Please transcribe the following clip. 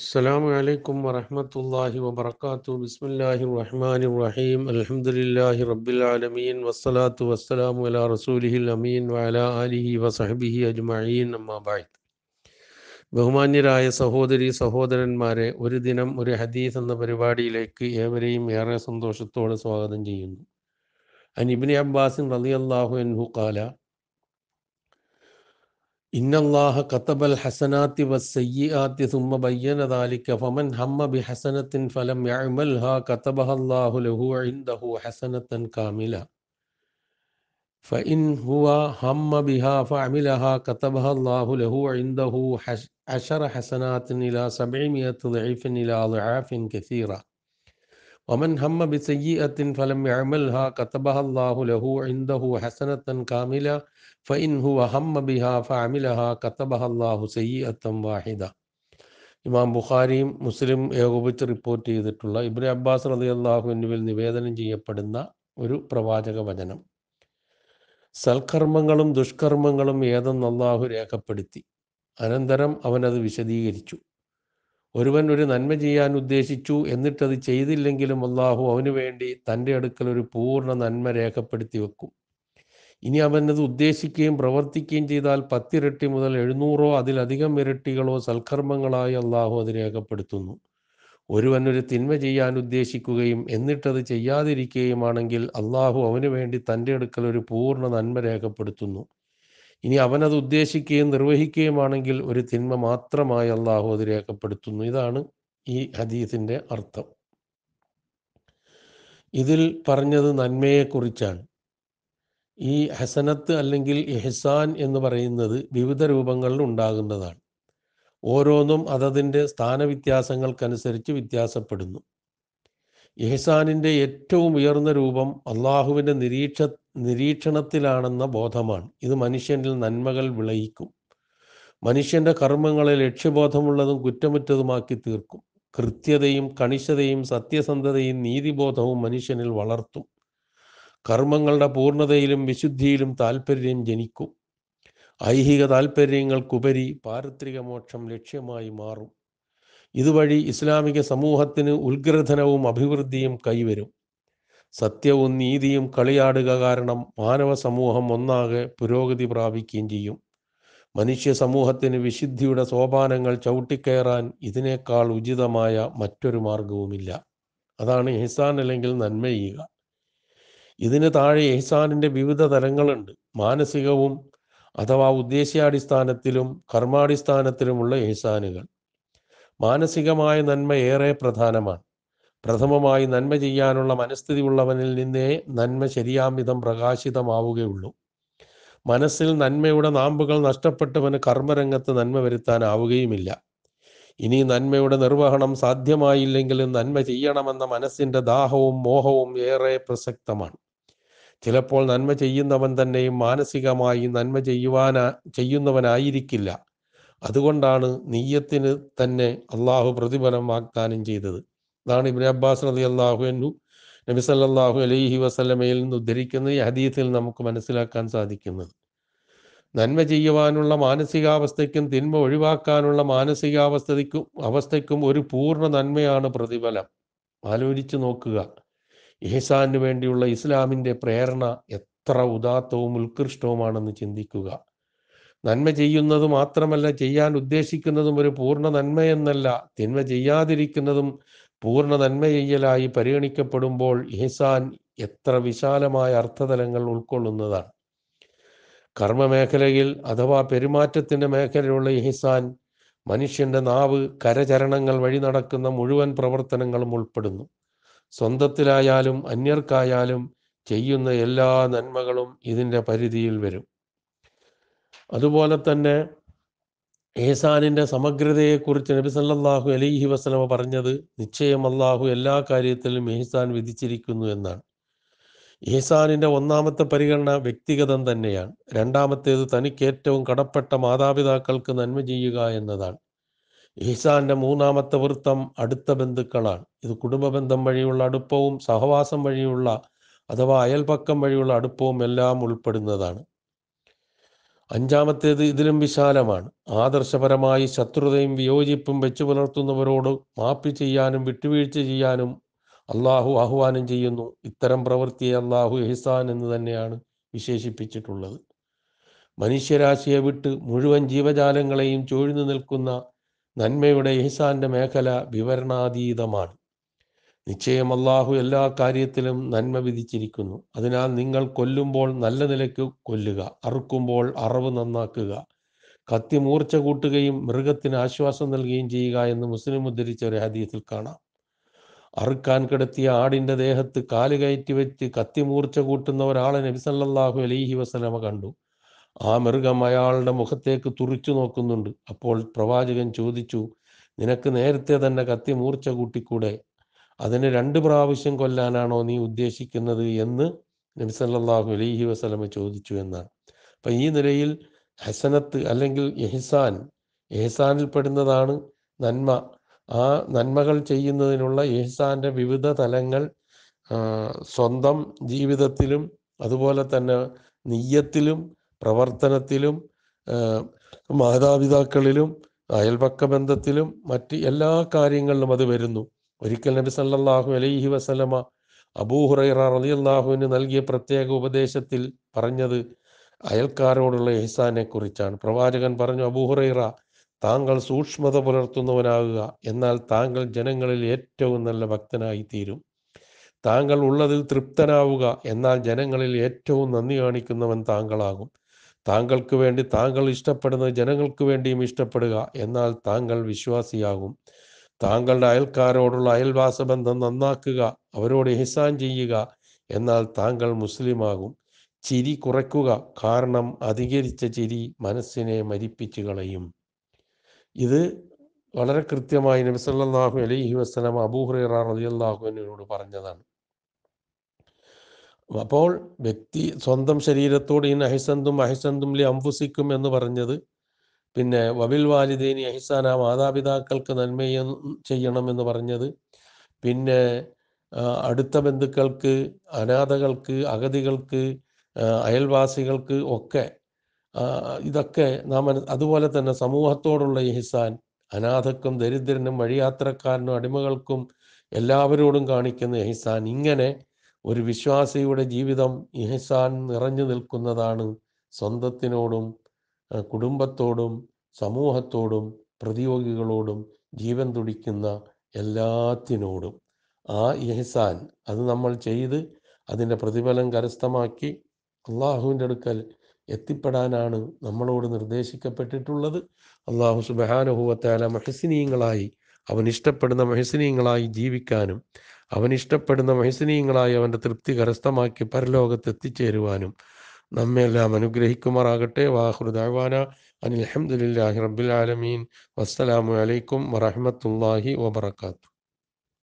السلام عليكم ورحمة الله وبركاته بسم الله الرحمن الرحيم الحمد لله رب العالمين والصلاة والسلام على رسوله الأمين وعلى آله وصحبه أجمعين أما بعد ബഹുമാന്യരായ സഹോദരി സഹോദരന്മാരെ ഒരു ദിനം ഒരു ഹദീസ് എന്ന പരിപാടിയിലേക്ക് ഏവരെയും ഏറെ സന്തോഷത്തോടെ സ്വാഗതം ചെയ്യുന്നു അനിബിൻ അബ്ബാസിൻ റലിയല്ലാഹു അൻഹു കാല إن الله كتب الحسنات والسيئات ثم بين ذلك فمن هم بحسنة فلم يعملها كتبها الله له عنده حسنة كاملة فإن هو هم بها فعملها كتبها الله له عنده عشر حسنات إلى سبعمائة ضعيف إلى ضعاف كثيرة ومن هم ബിസയ്യത്തിൻ فلم يعملها ഹ الله له عنده حسنة كاملة فإن هو هم بها فعملها ഫഅമിലഹ الله سيئة واحدة ഇമാം ബുഖാരിയും മുസ്ലിം ഏകോപിച്ച് റിപ്പോർട്ട് ചെയ്തിട്ടുള്ള ഇബ്രാ അബ്ബാസ് റതി അള്ളാഹു എന്നിവയിൽ നിവേദനം ചെയ്യപ്പെടുന്ന ഒരു പ്രവാചക വചനം സൽക്കർമ്മങ്ങളും ദുഷ്കർമ്മങ്ങളും ഏതെന്ന് അള്ളാഹു രേഖപ്പെടുത്തി അനന്തരം അവനത് വിശദീകരിച്ചു ഒരുവൻ ഒരു നന്മ ചെയ്യാൻ ഉദ്ദേശിച്ചു എന്നിട്ടത് ചെയ്തില്ലെങ്കിലും അള്ളാഹു അവന് വേണ്ടി തൻ്റെ അടുക്കൽ ഒരു പൂർണ്ണ നന്മ രേഖപ്പെടുത്തി വെക്കും ഇനി അവനത് ഉദ്ദേശിക്കുകയും പ്രവർത്തിക്കുകയും ചെയ്താൽ പത്തിരട്ടി മുതൽ എഴുന്നൂറോ അതിലധികം ഇരട്ടികളോ സൽക്കർമ്മങ്ങളായി അള്ളാഹു അത് രേഖപ്പെടുത്തുന്നു ഒരുവൻ ഒരു തിന്മ ചെയ്യാൻ ഉദ്ദേശിക്കുകയും എന്നിട്ടത് ചെയ്യാതിരിക്കുകയുമാണെങ്കിൽ അള്ളാഹു അവന് വേണ്ടി തൻ്റെ അടുക്കൽ ഒരു പൂർണ്ണ നന്മ രേഖപ്പെടുത്തുന്നു ഇനി അവനത് ഉദ്ദേശിക്കുകയും നിർവഹിക്കുകയുമാണെങ്കിൽ ഒരു തിന്മ മാത്രമായി അള്ളാഹു അത് രേഖപ്പെടുത്തുന്നു ഇതാണ് ഈ ഹദീസിൻ്റെ അർത്ഥം ഇതിൽ പറഞ്ഞത് നന്മയെക്കുറിച്ചാണ് ഈ ഹസനത്ത് അല്ലെങ്കിൽ ഇഹ്സാൻ എന്ന് പറയുന്നത് വിവിധ രൂപങ്ങളിൽ ഉണ്ടാകുന്നതാണ് ഓരോന്നും അതതിൻ്റെ സ്ഥാനവ്യത്യാസങ്ങൾക്കനുസരിച്ച് വ്യത്യാസപ്പെടുന്നു എഹ്സാനിൻ്റെ ഏറ്റവും ഉയർന്ന രൂപം അള്ളാഹുവിൻ്റെ നിരീക്ഷ നിരീക്ഷണത്തിലാണെന്ന ബോധമാണ് ഇത് മനുഷ്യനിൽ നന്മകൾ വിളയിക്കും മനുഷ്യൻ്റെ കർമ്മങ്ങളെ ലക്ഷ്യബോധമുള്ളതും കുറ്റമറ്റതുമാക്കി തീർക്കും കൃത്യതയും കണിശതയും സത്യസന്ധതയും നീതിബോധവും മനുഷ്യനിൽ വളർത്തും കർമ്മങ്ങളുടെ പൂർണ്ണതയിലും വിശുദ്ധിയിലും താല്പര്യം ജനിക്കും ഐഹിക താല്പര്യങ്ങൾക്കുപരി പാരത്രിക മോക്ഷം ലക്ഷ്യമായി മാറും ഇതുവഴി ഇസ്ലാമിക സമൂഹത്തിന് ഉത്ഗ്രഥനവും അഭിവൃദ്ധിയും കൈവരും സത്യവും നീതിയും കളിയാടുക കാരണം മാനവ സമൂഹം ഒന്നാകെ പുരോഗതി പ്രാപിക്കുകയും ചെയ്യും മനുഷ്യ സമൂഹത്തിന് വിശുദ്ധിയുടെ സോപാനങ്ങൾ ചവിട്ടിക്കയറാൻ ഇതിനേക്കാൾ ഉചിതമായ മറ്റൊരു മാർഗവുമില്ല അതാണ് എഹ്സാൻ അല്ലെങ്കിൽ നന്മ ചെയ്യുക ഇതിന് താഴെ എഹ്സാനിൻ്റെ വിവിധ തലങ്ങളുണ്ട് മാനസികവും അഥവാ ഉദ്ദേശ്യാടിസ്ഥാനത്തിലും കർമാടിസ്ഥാനത്തിലുമുള്ള എഹ്സാനുകൾ മാനസികമായ നന്മ ഏറെ പ്രധാനമാണ് പ്രഥമമായി നന്മ ചെയ്യാനുള്ള മനസ്ഥിതി ഉള്ളവനിൽ നിന്നേ നന്മ ശരിയാം വിധം പ്രകാശിതമാവുകയുള്ളൂ മനസ്സിൽ നന്മയുടെ നാമ്പുകൾ നഷ്ടപ്പെട്ടവന് കർമ്മരംഗത്ത് നന്മ വരുത്താനാവുകയുമില്ല ഇനി നന്മയുടെ നിർവഹണം സാധ്യമായില്ലെങ്കിലും നന്മ ചെയ്യണമെന്ന മനസ്സിൻ്റെ ദാഹവും മോഹവും ഏറെ പ്രസക്തമാണ് ചിലപ്പോൾ നന്മ ചെയ്യുന്നവൻ തന്നെയും മാനസികമായി നന്മ ചെയ്യുവാനാ ചെയ്യുന്നവനായിരിക്കില്ല അതുകൊണ്ടാണ് നീയത്തിന് തന്നെ അള്ളാഹു പ്രതിഫലം വാഗ്ദാനം ചെയ്തത് അതാണ് ഇബിൻ അബ്ബാസ് നദി അള്ളാഹു എന്നു നബി സല്ലാഹു അലൈഹി വസല്ലമയിൽ നിന്ന് ഉദ്ധരിക്കുന്ന ഈ ഹദീസിൽ നമുക്ക് മനസ്സിലാക്കാൻ സാധിക്കുന്നത് നന്മ ചെയ്യുവാനുള്ള മാനസികാവസ്ഥയ്ക്കും തിന്മ ഒഴിവാക്കാനുള്ള മാനസികാവസ്ഥയ്ക്കും അവസ്ഥയ്ക്കും ഒരു പൂർണ്ണ നന്മയാണ് പ്രതിഫലം ആലോചിച്ചു നോക്കുക ഇഹ്സാന് വേണ്ടിയുള്ള ഇസ്ലാമിൻ്റെ പ്രേരണ എത്ര ഉദാത്തവും ഉത്കൃഷ്ടവുമാണെന്ന് ചിന്തിക്കുക നന്മ ചെയ്യുന്നത് മാത്രമല്ല ചെയ്യാൻ ഉദ്ദേശിക്കുന്നതും ഒരു പൂർണ്ണ നന്മയെന്നല്ല തിന്മ ചെയ്യാതിരിക്കുന്നതും പൂർണ്ണ നന്മ ചെയ്യലായി പരിഗണിക്കപ്പെടുമ്പോൾ ഇഹ്സാൻ എത്ര വിശാലമായ അർത്ഥതലങ്ങൾ ഉൾക്കൊള്ളുന്നതാണ് കർമ്മമേഖലയിൽ അഥവാ പെരുമാറ്റത്തിൻ്റെ മേഖലയിലുള്ള ഇഹ്സാൻ മനുഷ്യൻ്റെ നാവ് കരചരണങ്ങൾ വഴി നടക്കുന്ന മുഴുവൻ പ്രവർത്തനങ്ങളും ഉൾപ്പെടുന്നു സ്വന്തത്തിലായാലും അന്യർക്കായാലും ചെയ്യുന്ന എല്ലാ നന്മകളും ഇതിൻ്റെ പരിധിയിൽ വരും അതുപോലെ തന്നെ ഏസാനിൻ്റെ സമഗ്രതയെക്കുറിച്ച് നബി സല്ലാഹു അലൈഹി വസ്ലമ പറഞ്ഞത് നിശ്ചയം അള്ളാഹു എല്ലാ കാര്യത്തിലും ഏഹ്സാൻ വിധിച്ചിരിക്കുന്നു എന്നാണ് ഏഹ്സാനിൻ്റെ ഒന്നാമത്തെ പരിഗണന വ്യക്തിഗതം തന്നെയാണ് രണ്ടാമത്തേത് തനിക്ക് ഏറ്റവും കടപ്പെട്ട മാതാപിതാക്കൾക്ക് നന്മ ചെയ്യുക എന്നതാണ് ഏഹ്സാൻ്റെ മൂന്നാമത്തെ വൃത്തം അടുത്ത ബന്ധുക്കളാണ് ഇത് കുടുംബ ബന്ധം വഴിയുള്ള അടുപ്പവും സഹവാസം വഴിയുള്ള അഥവാ അയൽപക്കം വഴിയുള്ള അടുപ്പവും എല്ലാം ഉൾപ്പെടുന്നതാണ് അഞ്ചാമത്തേത് ഇതിലും വിശാലമാണ് ആദർശപരമായി ശത്രുതയും വിയോജിപ്പും വെച്ചു പുലർത്തുന്നവരോട് മാപ്പി ചെയ്യാനും വിട്ടുവീഴ്ച ചെയ്യാനും അള്ളാഹു ആഹ്വാനം ചെയ്യുന്നു ഇത്തരം പ്രവൃത്തിയെ അള്ളാഹു എഹിസാൻ എന്ന് തന്നെയാണ് വിശേഷിപ്പിച്ചിട്ടുള്ളത് മനുഷ്യരാശിയെ വിട്ട് മുഴുവൻ ജീവജാലങ്ങളെയും ചൂഴ്ന്നു നിൽക്കുന്ന നന്മയുടെ എഹിസാന്റെ മേഖല വിവരണാതീതമാണ് നിശ്ചയം അള്ളാഹു എല്ലാ കാര്യത്തിലും നന്മ വിധിച്ചിരിക്കുന്നു അതിനാൽ നിങ്ങൾ കൊല്ലുമ്പോൾ നല്ല നിലയ്ക്ക് കൊല്ലുക അറുക്കുമ്പോൾ അറവ് നന്നാക്കുക കത്തി മൂർച്ച കൂട്ടുകയും മൃഗത്തിന് ആശ്വാസം നൽകുകയും ചെയ്യുക എന്ന് മുസ്ലിം ഉദ്ധരിച്ച ഒരു ഹദീസിൽ കാണാം അറുക്കാൻ കിടത്തിയ ആടിൻ്റെ ദേഹത്ത് കാല് കയറ്റി വെച്ച് കത്തി മൂർച്ച കൂട്ടുന്ന ഒരാളെ നബിസല്ലാഹു അലൈഹി വസലമ കണ്ടു ആ മൃഗം അയാളുടെ മുഖത്തേക്ക് തുറിച്ചു നോക്കുന്നുണ്ട് അപ്പോൾ പ്രവാചകൻ ചോദിച്ചു നിനക്ക് നേരത്തെ തന്നെ കത്തി മൂർച്ച കൂട്ടിക്കൂടെ അതിനെ രണ്ട് പ്രാവശ്യം കൊല്ലാനാണോ നീ ഉദ്ദേശിക്കുന്നത് എന്ന് നബി സല്ലാഹു അലൈഹി വസ്ലമ ചോദിച്ചു എന്നാണ് അപ്പൊ ഈ നിലയിൽ ഹസനത്ത് അല്ലെങ്കിൽ എഹ്സാൻ എഹ്സാനിൽ പെടുന്നതാണ് നന്മ ആ നന്മകൾ ചെയ്യുന്നതിനുള്ള എഹ്സാന്റെ വിവിധ തലങ്ങൾ സ്വന്തം ജീവിതത്തിലും അതുപോലെ തന്നെ നീയത്തിലും പ്രവർത്തനത്തിലും മാതാപിതാക്കളിലും അയൽപക്ക ബന്ധത്തിലും മറ്റ് എല്ലാ കാര്യങ്ങളിലും അത് വരുന്നു ഒരിക്കൽ നബി സല്ലാഹു അലൈഹി വസലമ അബൂഹുറൈറ അള്ളാഹുവിന് നൽകിയ പ്രത്യേക ഉപദേശത്തിൽ പറഞ്ഞത് അയൽക്കാരോടുള്ള എഹ്സാനെ കുറിച്ചാണ് പ്രവാചകൻ പറഞ്ഞു അബൂഹുറൈറ താങ്കൾ സൂക്ഷ്മത പുലർത്തുന്നവനാകുക എന്നാൽ താങ്കൾ ജനങ്ങളിൽ ഏറ്റവും നല്ല ഭക്തനായി തീരും താങ്കൾ ഉള്ളതിൽ തൃപ്തനാവുക എന്നാൽ ജനങ്ങളിൽ ഏറ്റവും നന്ദി കാണിക്കുന്നവൻ താങ്കളാകും താങ്കൾക്ക് വേണ്ടി താങ്കൾ ഇഷ്ടപ്പെടുന്നത് ജനങ്ങൾക്ക് വേണ്ടിയും ഇഷ്ടപ്പെടുക എന്നാൽ താങ്കൾ വിശ്വാസിയാകും താങ്കളുടെ അയൽക്കാരോടുള്ള അയൽവാസ ബന്ധം നന്നാക്കുക അവരോട് എഹ്സാൻ ചെയ്യുക എന്നാൽ താങ്കൾ മുസ്ലിമാകും ചിരി കുറയ്ക്കുക കാരണം അധികരിച്ച ചിരി മനസ്സിനെ മരിപ്പിച്ചു കളയും ഇത് വളരെ കൃത്യമായി നബിസല്ലാഹു അലൈഹി വസ്ലം അബൂഹുറ പറഞ്ഞതാണ് അപ്പോൾ വ്യക്തി സ്വന്തം ശരീരത്തോട് ഇൻ അഹിസന്തും അഹിസന്തും ലി അംഫുസിക്കും എന്ന് പറഞ്ഞത് പിന്നെ വബിൽ വാലിദേനി അഹിസാന മാതാപിതാക്കൾക്ക് നന്മ എന്ന് പറഞ്ഞത് പിന്നെ അടുത്ത ബന്ധുക്കൾക്ക് അനാഥകൾക്ക് അഗതികൾക്ക് അയൽവാസികൾക്ക് ഒക്കെ ഇതൊക്കെ നാം അതുപോലെ തന്നെ സമൂഹത്തോടുള്ള ഇഹ്സാൻ അനാഥക്കും ദരിദ്രനും വഴിയാത്രക്കാരനും അടിമകൾക്കും എല്ലാവരോടും കാണിക്കുന്ന ഇഹ്സാൻ ഇങ്ങനെ ഒരു വിശ്വാസിയുടെ ജീവിതം ഇഹ്സാൻ നിറഞ്ഞു നിൽക്കുന്നതാണ് സ്വന്തത്തിനോടും കുടുംബത്തോടും സമൂഹത്തോടും പ്രതിയോഗികളോടും ജീവൻ തുടിക്കുന്ന എല്ലാത്തിനോടും ആ ഇഹ്സാൻ അത് നമ്മൾ ചെയ്ത് അതിൻ്റെ പ്രതിഫലം കരസ്ഥമാക്കി അള്ളാഹുവിൻ്റെ അടുക്കൽ എത്തിപ്പെടാനാണ് നമ്മളോട് നിർദ്ദേശിക്കപ്പെട്ടിട്ടുള്ളത് അള്ളാഹു സുബഹാനുഭവത്തേല മഹസിനീയങ്ങളായി അവൻ ഇഷ്ടപ്പെടുന്ന മഹസിനീയങ്ങളായി ജീവിക്കാനും അവൻ ഇഷ്ടപ്പെടുന്ന മഹസിനീയങ്ങളായി അവൻ്റെ തൃപ്തി കരസ്ഥമാക്കി പരലോകത്ത് എത്തിച്ചേരുവാനും നമ്മയെല്ലാം അനുഗ്രഹിക്കുമാറാകട്ടെ വാഹുദാന അനിൽഹമുല്ലാഹി റബ്ബിൽ ആലമീൻ വസ്സലാമു അലൈക്കും വറഹമത്തല്ലാഹി വബർക്കാത്തു